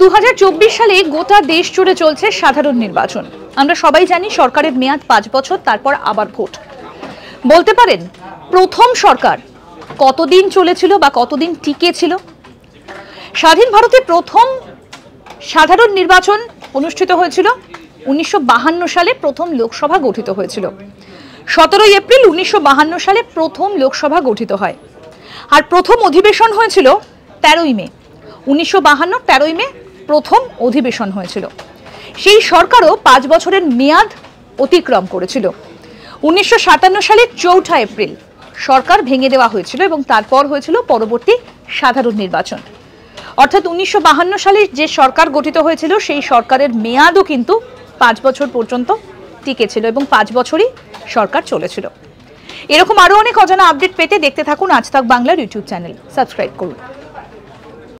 2024 সালে গোটা দেশ জুড়ে চলছে সাধারণ নির্বাচন আমরা সবাই জানি সরকারের মেয়াদ পাঁচ বছর তারপর আবার ভোট বলতে পারেন প্রথম সরকার কতদিন চলেছিল বা কতদিন টিকে ছিল স্বাধীন ভারতে প্রথম সাধারণ নির্বাচন অনুষ্ঠিত হয়েছিল উনিশশো সালে প্রথম লোকসভা গঠিত হয়েছিল সতেরোই এপ্রিল উনিশশো সালে প্রথম লোকসভা গঠিত হয় আর প্রথম অধিবেশন হয়েছিল তেরোই মে উনিশশো বাহান্ন তেরোই মে প্রথম অধিবেশন হয়েছিল সেই সরকারও পাঁচ বছরের মেয়াদ অতিক্রম করেছিল উনিশশো সাতান্ন সালের চৌঠা এপ্রিল সরকার ভেঙে দেওয়া হয়েছিল এবং তারপর হয়েছিল পরবর্তী সাধারণ নির্বাচন অর্থাৎ উনিশশো বাহান্ন সালে যে সরকার গঠিত হয়েছিল সেই সরকারের মেয়াদও কিন্তু পাঁচ বছর পর্যন্ত টিকেছিল এবং পাঁচ বছরই সরকার চলেছিল এরকম আরও অনেক অজানা আপডেট পেতে দেখতে থাকুন আজ তাক বাংলার ইউটিউব চ্যানেল সাবস্ক্রাইব করুন